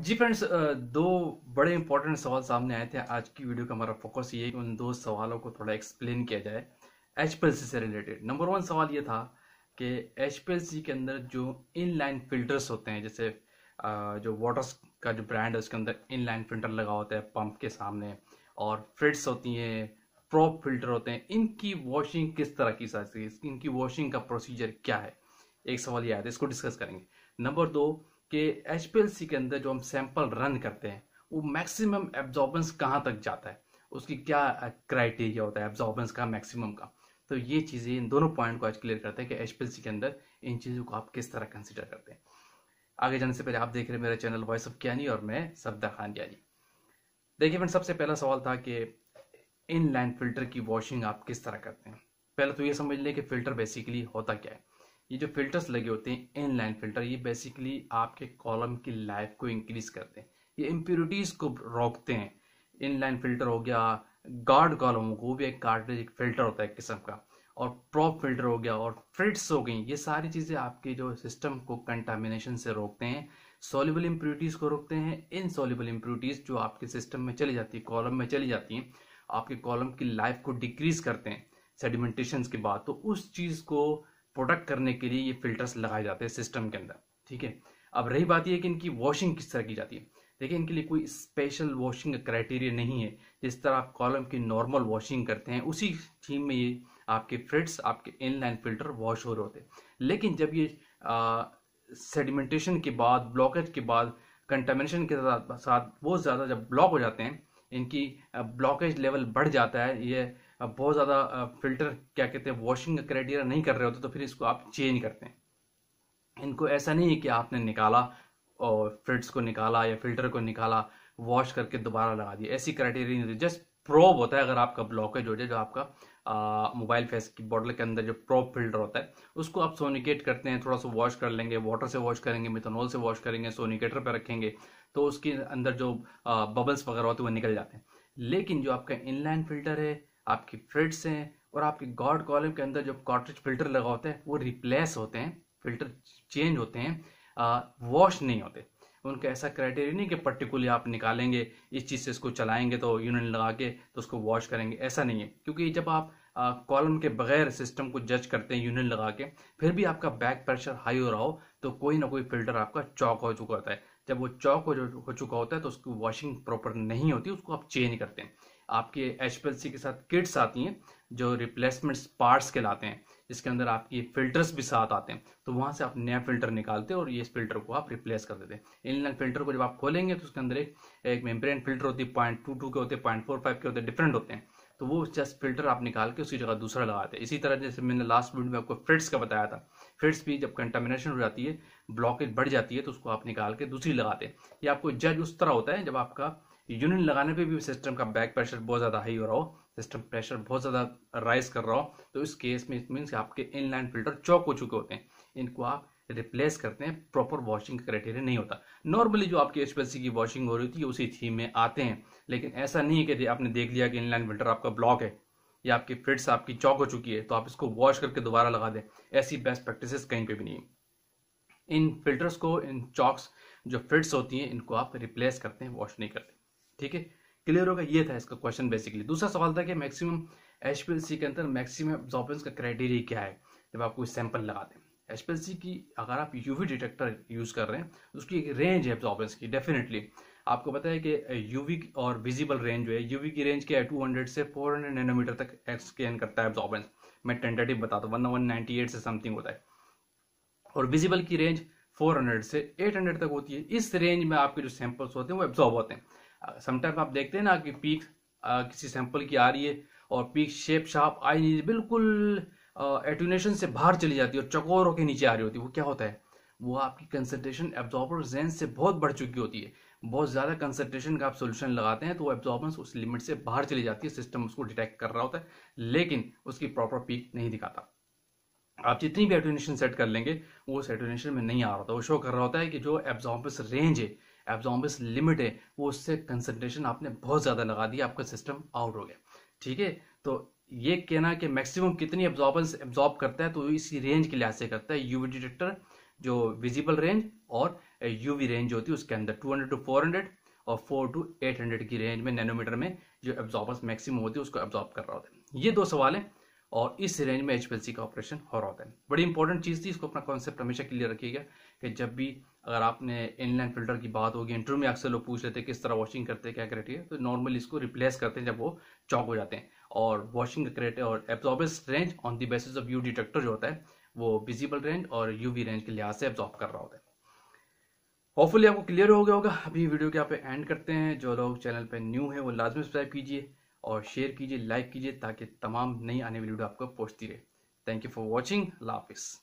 जी friends दो बड़े important सवाल सामने आए थे आज की वीडियो का हमारा फोकस ये है कि उन दो सवालों को थोड़ा एक्सप्लेन किया जाए एच से रिलेटेड नंबर वन सवाल ये था कि एच के अंदर जो इन लाइन फिल्टर्स होते हैं जैसे जो वाटर्स का जो ब्रांड है उसके अंदर इन लाइन फिल्टर लगा होता है पंप के सामने और फ्रिट्स होती हैं प्रॉप फिल्टर होते हैं इनकी वॉशिंग किस तरह की जाती है इनकी वॉशिंग का प्रोसीजर क्या है एक सवाल ये आया था इसको डिस्कस करेंगे नंबर दो कि एच के अंदर जो हम सैंपल रन करते हैं वो मैक्सिमम एब्जॉर्बेंस कहाँ तक जाता है उसकी क्या क्राइटेरिया होता है एब्जॉर्बेंस का मैक्सिमम का तो ये चीज़ें इन दोनों पॉइंट को आज क्लियर करते हैं कि एच के अंदर इन चीज़ों को आप किस तरह कंसिडर करते हैं आगे जाने से पहले आप देख रहे हैं मेरा चैनल वॉइस ऑफ क्या और मैं सरदा खान ज्ञानी देखिए फ्रेंड सबसे पहला सवाल था कि इन लाइन फिल्टर की वॉशिंग आप किस तरह करते हैं पहले तो ये समझ लें कि फिल्टर बेसिकली होता क्या है ये जो फिल्टर्स लगे होते हैं इन लाइन फिल्टर ये बेसिकली आपके कॉलम की लाइफ को इंक्रीज करते हैं ये इम्प्योरिटीज को रोकते हैं इन लाइन फिल्टर हो गया गार्ड कॉलम को भी एक कार्टेज एक फिल्टर होता है किस्म का और प्रॉप फिल्टर हो गया और फ्रिट्स हो गई ये सारी चीज़ें आपके जो सिस्टम को कंटामिनेशन से रोकते हैं सोलिबल इम्प्योरिटीज़ को रोकते हैं इन सोलिबल इम्प्योरिटीज़ जो आपके सिस्टम में चली जाती है कॉलम में चली जाती हैं आपके कॉलम की लाइफ को डिक्रीज करते हैं सेडिमेंटेशन के बाद तो उस चीज़ को प्रोटेक्ट करने के लिए ये फिल्टर्स लगाए जाते हैं सिस्टम के अंदर ठीक है अब रही बात यह कि इनकी वॉशिंग किस तरह की जाती है देखिए इनके लिए कोई स्पेशल वॉशिंग क्राइटेरिया नहीं है जिस तरह आप कॉलम की नॉर्मल वॉशिंग करते हैं उसी थीम में ये आपके फ्रिट्स आपके इनलाइन फिल्टर वॉश हो रहे होते लेकिन जब ये सेडिमेंटेशन के बाद ब्लॉकेज के बाद कंटामिनेशन के साथ बहुत ज़्यादा जब ब्लॉक हो जाते हैं इनकी ब्लॉकेज लेवल बढ़ जाता है ये बहुत ज़्यादा फिल्टर क्या कहते हैं वॉशिंग का क्राइटेरिया नहीं कर रहे होते तो फिर इसको आप चेंज करते हैं इनको ऐसा नहीं है कि आपने निकाला और फिल्ट को निकाला या फिल्टर को निकाला वॉश करके दोबारा लगा दिया ऐसी क्राइटेरिया नहीं होती जस्ट प्रोब होता है अगर आपका ब्लॉकेज हो जाए जो आपका मोबाइल फेस की बॉटल के अंदर जो प्रोब फिल्टर होता है उसको आप सोनिकेट करते हैं थोड़ा सा वॉश कर लेंगे वाटर से वॉश करेंगे मिथनॉल से वॉश करेंगे सोनिकेटर पर रखेंगे तो उसके अंदर जो बबल्स वगैरह होते हैं वो निकल जाते हैं लेकिन जो आपका इनलाइन फिल्टर है आपकी फ्रिट्स हैं और आपके गॉड कॉलम के अंदर जो कॉटरेज फिल्टर लगा होता है वो रिप्लेस होते हैं फिल्टर चेंज होते हैं वॉश नहीं होते उनका ऐसा क्राइटेरिया नहीं कि पर्टिकुलर आप निकालेंगे इस चीज़ से इसको चलाएंगे तो यूनिट लगा के तो उसको वॉश करेंगे ऐसा नहीं है क्योंकि जब आप कॉलम के बगैर सिस्टम को जज करते हैं यूनिट लगा के फिर भी आपका बैक प्रेशर हाई हो रहा हो तो कोई ना कोई फिल्टर आपका चौक हो चुका होता है जब वो चौक हो, हो चुका होता है तो उसकी वॉशिंग प्रॉपर नहीं होती उसको आप चेंज करते हैं आपके एच के साथ किट्स आती हैं जो रिप्लेसमेंट पार्ट्स के लाते हैं जिसके अंदर आपके फिल्टर्स भी साथ आते हैं तो वहाँ से आप नया फिल्टर निकालते हैं और ये फिल्टर को आप रिप्लेस कर देते हैं इन फिल्टर को जब आप खोलेंगे तो उसके अंदर एक एक मेम्ब्रेन फिल्टर होती है पॉइंट टू टू के होते हैं पॉइंट फोर फाइव के होते हैं डिफरेंट होते हैं तो वो जस्ट फिल्टर आप निकाल के उसकी जगह दूसरा लगाते हैं इसी तरह जैसे मैंने लास्ट वीडियो में आपको फिट्स का बताया था फिट्स भी जब कंटामिनेशन हो जाती है ब्लॉकेज बढ़ जाती है तो उसको आप निकाल के दूसरी लगाते हैं या आपको जज उस तरह होता है जब आपका यूनियन लगाने पे भी सिस्टम का बैक प्रेशर बहुत ज़्यादा हाई हो रहा हो सिस्टम प्रेशर बहुत ज़्यादा राइज कर रहा हो तो इस केस में मीन्स आपके इनलाइन फिल्टर चौक हो चुके होते हैं इनको आप रिप्लेस करते हैं प्रॉपर वॉशिंग का क्राइटेरिया नहीं होता नॉर्मली जो आपकी एच की वॉशिंग हो रही होती है उसी थीम में आते हैं लेकिन ऐसा नहीं है कि आपने देख लिया कि इनलाइन फिल्टर आपका ब्लॉक है या आपकी फिट्स आपकी चौक हो चुकी है तो आप इसको वॉश करके दोबारा लगा दें ऐसी बेस्ट प्रैक्टिसेस कहीं पे भी नहीं इन फिल्टर्स को इन चॉक्स जो फिट्स होती हैं इनको आप रिप्लेस करते हैं वॉश नहीं करते ठीक है क्लियर होगा ये था इसका क्वेश्चन बेसिकली दूसरा सवाल था कि मैक्सिमम एच के अंदर मैक्सिमम एब्जॉर्बेंस का क्राइटेरिया क्या है जब आप कोई सैंपल लगा दें एच की अगर आप यूवी डिटेक्टर यूज़ कर रहे हैं तो उसकी एक रेंज है एब्जॉर्बेंस की डेफिनेटली आपको पता है कि यूवी और विजिबल रेंज जो है यूवी की रेंज क्या है 200 से 400 नैनोमीटर तक स्कैन करता है एब्जॉर्बेंस मैं टेंटेटिव बताता हूँ वरना 198 से समथिंग होता है और विजिबल की रेंज 400 से 800 तक होती है इस रेंज में आपके जो सैंपल्स होते हैं वो एब्जॉर्ब होते हैं समटाइम आप देखते हैं ना कि पीक किसी सैंपल की आ रही है और पीक शेप शाप आई बिल्कुल एटूनेशन से बाहर चली जाती है और चकोरों के नीचे आ रही होती है वो क्या होता है वो आपकी कंसनट्रेशन एब्जॉर्बर जैन से बहुत बढ़ चुकी होती है बहुत ज़्यादा कंसनट्रेशन का आप सोल्यूशन लगाते हैं तो वो एब्जॉर्बेंस उस लिमिट से बाहर चली जाती है सिस्टम उसको डिटेक्ट कर रहा होता है लेकिन उसकी प्रॉपर पीक नहीं दिखाता आप जितनी भी एटोनेशन सेट कर लेंगे वो उस एटोनेशन में नहीं आ रहा होता वो शो कर रहा होता है कि जो एब्जॉर्बेंस रेंज है एब्जॉम्बिस लिमिट है वो उससे कंसनट्रेशन आपने बहुत ज़्यादा लगा दिया आपका सिस्टम आउट हो गया ठीक है तो ये कहना कि मैक्सिमम कितनी एब्जॉर्बेंस एब्जॉर्ब करता है तो इसी रेंज के लिहाज से करता है यूवी डिटेक्टर जो विजिबल रेंज और यूवी रेंज होती है उसके अंदर 200 टू 400 और 4 टू 800 की रेंज में नैनोमीटर में जो एब्जॉर्बेंस मैक्सिमम होती है उसको एब्जॉर्ब कर रहा होता है ये दो सवाल हैं और इस रेंज में एच का ऑपरेशन हो रहा होता है बड़ी इंपॉर्टेंट चीज़ थी इसको अपना कॉन्सेप्ट हमेशा क्लियर रखिएगा कि जब भी अगर आपने इनलाइन फिल्टर की बात होगी इंटरव्यू में अक्सर लोग पूछ लेते हैं किस तरह वॉशिंग करते हैं क्या क्राइटेरिया तो नॉर्मली इसको रिप्लेस करते हैं जब वो चौक हो जाते हैं और वॉशिंग क्राइटेरिया और absorbance range on the basis of U detector जो होता है वो विजिबल रेंज और यूवी रेंज के लिहाज से एब्जॉर्ब कर रहा होता है होपफुली आपको क्लियर हो गया होगा अभी वीडियो के यहाँ पे एंड करते हैं जो लोग चैनल पे न्यू है वो लाजमी सब्सक्राइब कीजिए और शेयर कीजिए लाइक कीजिए ताकि तमाम नई आने वाली वीडियो आपको पहुँचती रहे थैंक यू फॉर वॉचिंग लाफिज़